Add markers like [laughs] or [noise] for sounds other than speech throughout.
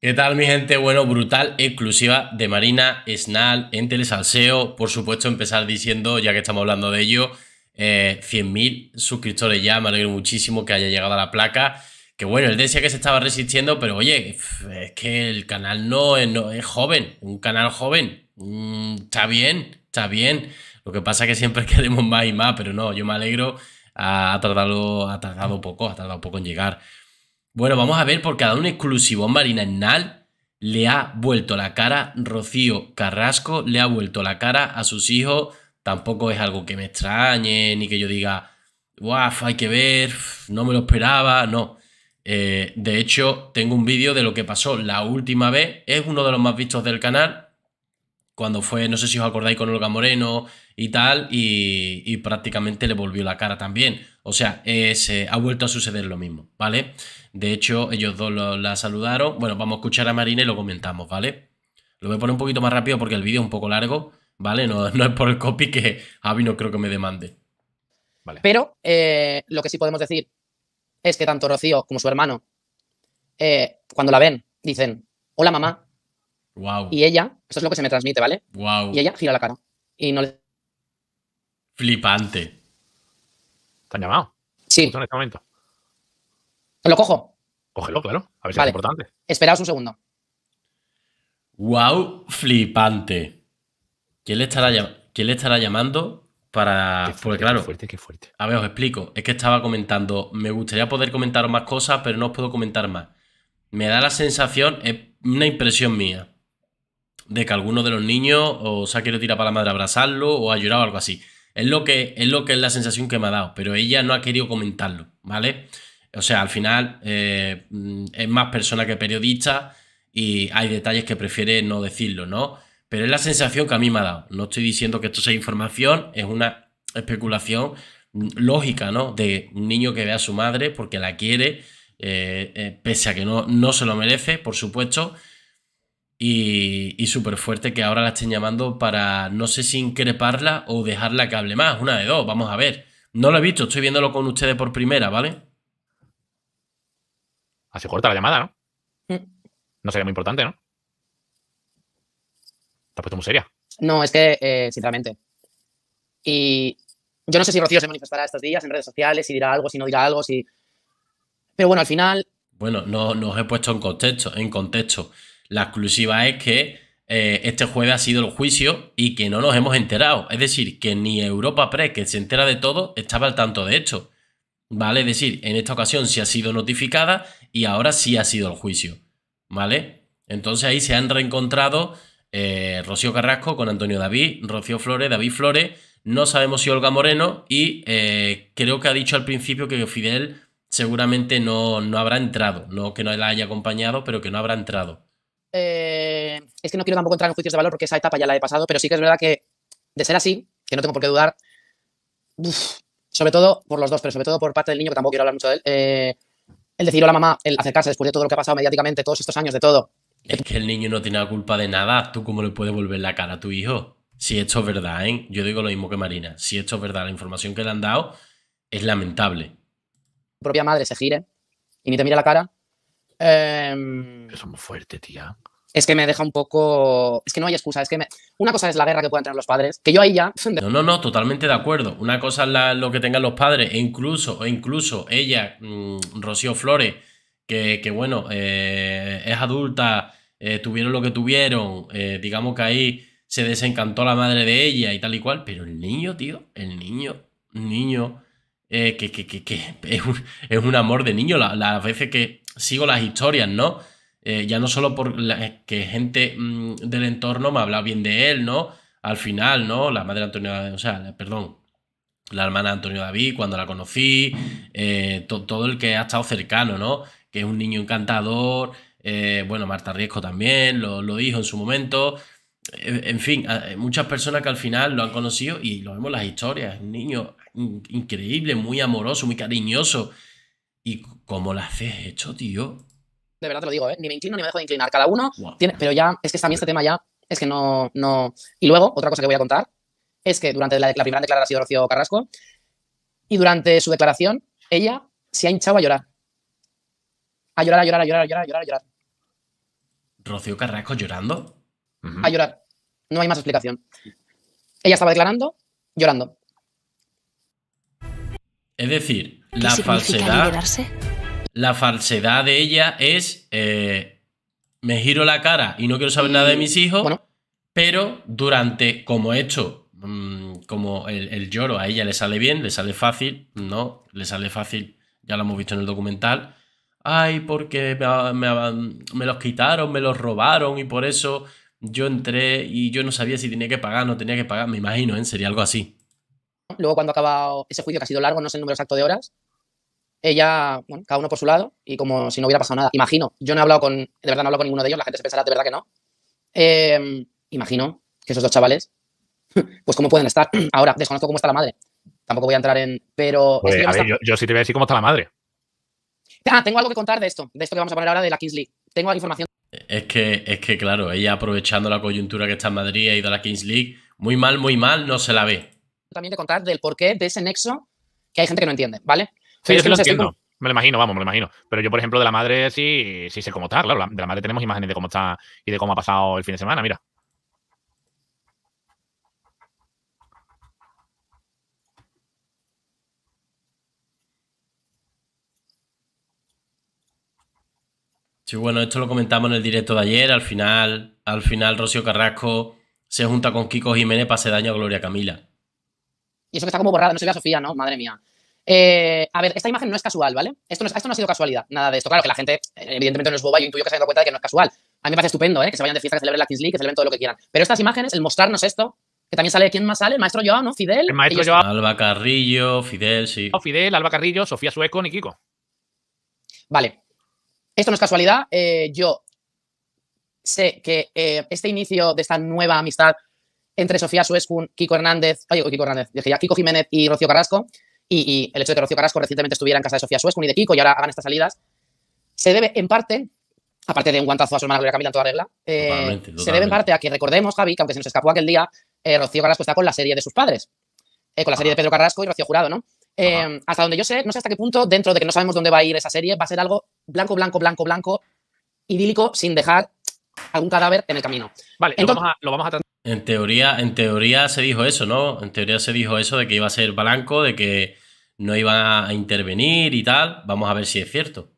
¿Qué tal mi gente? Bueno, brutal exclusiva de Marina Snal en Telesalseo. Por supuesto, empezar diciendo, ya que estamos hablando de ello, 100.000 eh, suscriptores ya. Me alegro muchísimo que haya llegado a la placa. Que bueno, él decía que se estaba resistiendo, pero oye, es que el canal no es, no, es joven, un canal joven. Mm, está bien, está bien. Lo que pasa es que siempre [laughs] queremos más y más, pero no, yo me alegro. Ha, tardado, ha tardado poco, ha tardado poco en llegar. Bueno, vamos a ver por cada un exclusivo. Marina le ha vuelto la cara, Rocío Carrasco le ha vuelto la cara a sus hijos. Tampoco es algo que me extrañe, ni que yo diga, guau, hay que ver, no me lo esperaba, no. Eh, de hecho, tengo un vídeo de lo que pasó la última vez, es uno de los más vistos del canal, cuando fue, no sé si os acordáis, con Olga Moreno y tal, y, prácticamente le volvió la cara también. O sea, eh, ha vuelto a suceder lo mismo, ¿vale? De hecho, ellos dos la saludaron. Bueno, vamos a escuchar a Marina y lo comentamos, ¿vale? Lo voy a poner un poquito más rápido porque el vídeo es un poco largo, ¿vale? No, [laughs] es por el copy que Javi no creo que me demande. Pero eh, lo que sí podemos decir es que tanto Rocío como su hermano, eh, cuando la ven, dicen, hola mamá. Wow. Y ella esto es lo que se me transmite, ¿vale? Y ella gira la cara. Y no Flipante. ¿Te han llamado? Sí. En este momento. Lo cojo. Cógelo, claro. A ver si es importante. Esperaos un segundo. Wow, flipante. ¿Quién le estará, le estará llamando para. Porque, claro. fuerte, qué fuerte. A ver, os explico. Es que estaba comentando. Me gustaría poder comentaros más cosas, pero no os puedo comentar más. Me da la sensación, es una impresión mía de que alguno de los niños o se ha querido tirar para la madre a abrazarlo o ha llorado o algo así. Es lo, que, es lo que es la sensación que me ha dado, pero ella no ha querido comentarlo, ¿vale? O sea, al final eh, mm, es más persona que periodista y hay detalles que prefiere no decirlo, ¿no? Pero es la sensación que a mí me ha dado. No estoy diciendo que esto sea información, es una especulación lógica, ¿no? De un niño que ve a su madre porque la quiere, eh, eh, pese a que no, no se lo merece, por supuesto, y, súper fuerte que ahora la estén llamando para no sé si increparla o dejarla que hable más, una de dos, vamos a ver. No lo he visto, estoy viéndolo con ustedes por primera, ¿vale? hace corta la llamada, ¿no? Mm. No sería muy importante, ¿no? Te has puesto muy seria. No, es que, eh, sinceramente. Y yo no sé si Rocío se manifestará estos días en redes sociales, si dirá algo, si no dirá algo, si. Pero bueno, al final. Bueno, no, no he puesto en contexto, en contexto. La exclusiva es que eh, este jueves ha sido el juicio y que no nos hemos enterado. Es decir, que ni Europa Press, que se entera de todo, estaba al tanto de esto. ¿Vale? Es decir, en esta ocasión sí ha sido notificada y ahora sí ha sido el juicio. ¿Vale? Entonces ahí se han reencontrado eh, Rocío Carrasco con Antonio David, Rocío Flores, David Flores, no sabemos si Olga Moreno y eh, creo que ha dicho al principio que Fidel seguramente no, no habrá entrado, no que no la haya acompañado, pero que no habrá entrado. Eh, es que no quiero tampoco entrar en juicios de valor porque esa etapa ya la he pasado, pero sí que es verdad que de ser así, que no tengo por qué dudar, sobre todo por los dos, pero sobre todo por parte del niño, que tampoco quiero hablar mucho de él, eh, el decir la mamá, el acercarse después de todo lo que ha pasado mediáticamente, todos estos años de todo. Es que el niño no tiene la culpa de nada, ¿tú cómo le puedes volver la cara a tu hijo? Si esto es verdad, ¿eh? Yo digo lo mismo que Marina, si esto es verdad, la información que le han dado es lamentable. tu propia madre se gire y ni te mira la cara eh, em, somos fuerte, tía. Es que me deja un poco. Es que no hay excusa. Es que una cosa es la guerra que puedan tener los padres, que yo ahí ya. [laughs] No, no, no, totalmente de acuerdo. Una cosa es lo que tengan los padres, e incluso, e incluso ella, mm, Rocío Flores, que, bueno, eh, es adulta, eh, tuvieron lo que tuvieron, eh, digamos que ahí se desencantó la madre de ella y tal y cual, pero el niño, tío, el niño, niño, que, es, un, amor de niño. las veces que sigo las historias, ¿no? Eh, ya no solo por eh, que gente mm, del entorno me ha hablado bien de él, ¿no? Al final, ¿no? La madre Antonio, o sea, perdón, la hermana Antonio David, cuando la conocí, eh, todo el que ha estado cercano, ¿no? Que es un niño encantador, bueno, Marta Riesco también lo, dijo en su momento. En fin, muchas personas que al final lo han conocido y lo vemos en las historias. Un niño increíble, muy amoroso, muy cariñoso. Y ¿Cómo la haces hecho, tío? De verdad te lo digo, ¿eh? Ni me inclino ni me dejo de inclinar. Cada uno tiene... Pero ya, es que también este tema ya, es que no, no... Y luego, otra cosa que voy a contar, es que durante la, primera declaración de Rocío Carrasco, y durante su declaración, ella se ha hinchado a llorar. A llorar, a llorar, a llorar, a llorar, a llorar, a ¿Rocío Carrasco llorando? A llorar. No hay más explicación. Ella estaba declarando, llorando. Es decir, la falsedad la falsedad de ella es, eh, me giro la cara y no quiero saber nada de mis hijos, pero durante, como hecho mm, como el, lloro a ella le sale bien, le sale fácil, ¿no? Le sale fácil, ya lo hemos visto en el documental. Ay, porque me, los quitaron, me los robaron y por eso yo entré y yo no sabía si tenía que pagar, no tenía que pagar, me imagino, ¿eh? Sería algo así. Luego cuando acaba ese juicio, que ha sido largo, no sé el número exacto de horas, ella, bueno, cada uno por su lado y como si no hubiera pasado nada. Imagino, yo no he hablado con, de verdad no he hablado con ninguno de ellos, la gente se pensará de verdad que no. Em, imagino que esos dos chavales, [laughs] pues cómo pueden estar. [clears throat] Ahora, desconozco cómo está la madre. Tampoco voy a entrar en... Pero... Pues, yo, sí te voy a decir cómo está la madre. Ah, tengo algo que contar de esto, de esto que vamos a poner ahora de la Kings League. Tengo información. Es que, es que, claro, ella aprovechando la coyuntura que está en Madrid, y ido a la Kings League. Muy mal, muy mal, no se la ve. También te contar del porqué de ese nexo que hay gente que no entiende, ¿vale? Sí, yo sí lo entiendo. Me lo imagino, vamos, me lo imagino. Pero yo, por ejemplo, de la madre sí, sí sé cómo está, claro. De la madre tenemos imágenes de cómo está y de cómo ha pasado el fin de semana, mira. Sí, bueno, esto lo comentamos en el directo de ayer. Al final, al final Rocío Carrasco se junta con Kiko Jiménez para hacer daño a Gloria Camila. Y eso que está como borrada, no se ve a Sofía, ¿no? Madre mía. Eh, a ver, esta imagen no es casual, ¿vale? Esto no, ha sido casualidad, nada de esto. Claro que la gente, evidentemente, no es boba, yo intuyo que se ha dado cuenta de que no es casual. A mí me parece estupendo, ¿eh? Que se vayan de fiesta, que celebren la Kings League, que celebren todo lo que quieran. Pero estas imágenes, el mostrarnos esto, que también sale, ¿quién más sale? El maestro Joao, ¿no? Fidel. El maestro Joao. Alba Carrillo, Fidel, sí. Fidel, Alba Carrillo, Sofía Sueco y Kiko. Vale. Esto no es casualidad. Eh, yo sé que eh, este inicio de esta nueva amistad entre Sofía Suescun, Kiko Hernández, oye, Kiko Hernández, dije ya, Kiko Jiménez y Rocío Carrasco, y, el hecho de que Rocío Carrasco recientemente estuviera en casa de Sofía Suez, y de Kiko y ahora hagan estas salidas, se debe en parte, aparte de un guantazo a su hermana Gloria Camila en toda regla, eh, se debe en parte a que recordemos, Javi, que aunque se nos escapó aquel día, eh, Rocío Carrasco está con la serie de sus padres, eh, con la serie de Pedro Carrasco y Rocío Jurado, ¿no? hasta donde yo sé, no sé hasta qué punto, dentro de que no sabemos dónde va a ir esa serie, va a ser algo blanco, blanco, blanco, blanco, idílico, sin dejar algún cadáver en el camino. Vale, Entonces, lo, vamos a, lo vamos a en teoría, en teoría se dijo eso, ¿no? En teoría se dijo eso de que iba a ser blanco, de que no iba a intervenir y tal. Vamos a ver si es cierto.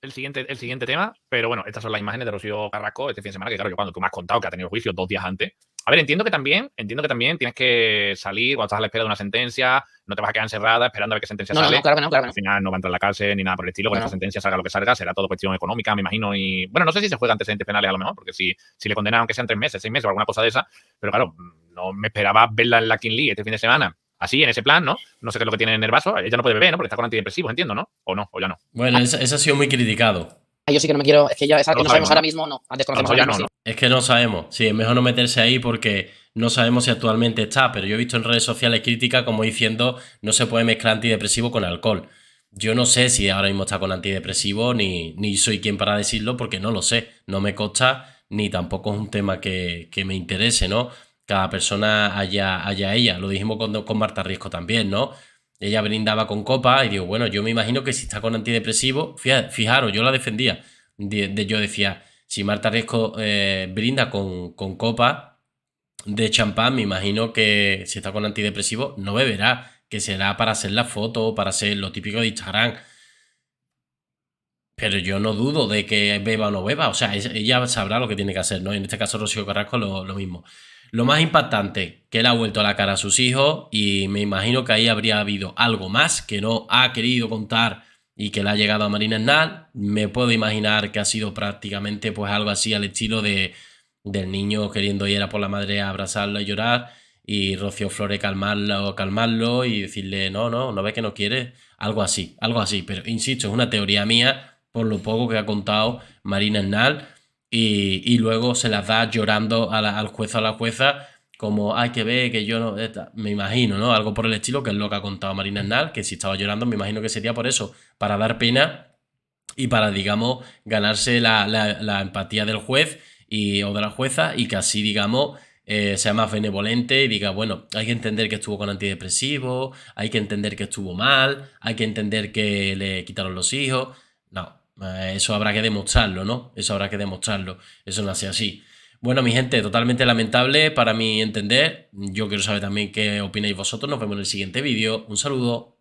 El siguiente, el siguiente tema, pero bueno, estas son las imágenes de Rocío Carrasco este fin de semana, que claro, que cuando tú me has contado que ha tenido juicio dos días antes, a ver, entiendo que también, entiendo que también tienes que salir cuando estás a la espera de una sentencia, no te vas a quedar encerrada esperando a ver qué sentencia sale. No, claro, no, claro. Al final no va a entrar la cárcel ni nada por el estilo, con esa sentencia salga lo que salga, será todo cuestión económica, me imagino. Y bueno, no sé si se juega antecedentes penales a lo mejor, porque si, si le condenan aunque sean tres meses, seis meses o alguna cosa de esa, pero claro, no me esperaba verla en la King Lee este fin de semana así, en ese plan, ¿no? No sé qué es lo que tiene en el vaso. Ella no puede beber, ¿no? Porque está con antidepresivos, entiendo, ¿no? O no, o ya no. Bueno, eso ha sido muy criticado. Ah, yo sí que no me quiero. Es que ya no sabemos, ahora mismo, no. Es que no sabemos. Sí, es mejor no meterse ahí porque no sabemos si actualmente está. Pero yo he visto en redes sociales críticas como diciendo no se puede mezclar antidepresivo con alcohol. Yo no sé si ahora mismo está con antidepresivo, ni, ni soy quien para decirlo, porque no lo sé. No me consta, ni tampoco es un tema que, que me interese, ¿no? Cada persona haya, ella. Lo dijimos con, con Marta Riesco también, ¿no? Ella brindaba con copa y digo, bueno, yo me imagino que si está con antidepresivo, fijaros, yo la defendía. De, yo decía, si Marta Riesco eh, brinda con, copa de champán, me imagino que si está con antidepresivo no beberá, que será para hacer la foto, o para hacer lo típico de Instagram. Pero yo no dudo de que beba o no beba, o sea, ella sabrá lo que tiene que hacer, ¿no? En este caso Rocío Carrasco lo mismo. Lo más impactante, que él ha vuelto la cara a sus hijos y me imagino que ahí habría habido algo más que no ha querido contar y que le ha llegado a Marina Hernán. Me puedo imaginar que ha sido prácticamente pues algo así al estilo de, del niño queriendo ir a por la madre a abrazarla y llorar y Rocío Flores calmarlo o calmarlo y decirle no, no, no ve que no quiere, algo así, algo así. Pero insisto, es una teoría mía por lo poco que ha contado Marina Hernán y, luego se las da llorando al juez o a la jueza como hay que ver que yo no me imagino no algo por el estilo que es lo que ha contado Marina Hernal que si estaba llorando me imagino que sería por eso para dar pena y para digamos ganarse la, empatía del juez y, o de la jueza y que así digamos eh, sea más benevolente y diga, bueno, hay que entender que estuvo con antidepresivos, hay que entender que estuvo mal, hay que entender que le quitaron los hijos. No, eh, eso habrá que demostrarlo, ¿no? Eso habrá que demostrarlo. Eso no hace así. Bueno, mi gente, totalmente lamentable para mi entender. Yo quiero saber también qué opináis vosotros. Nos vemos en el siguiente vídeo. Un saludo.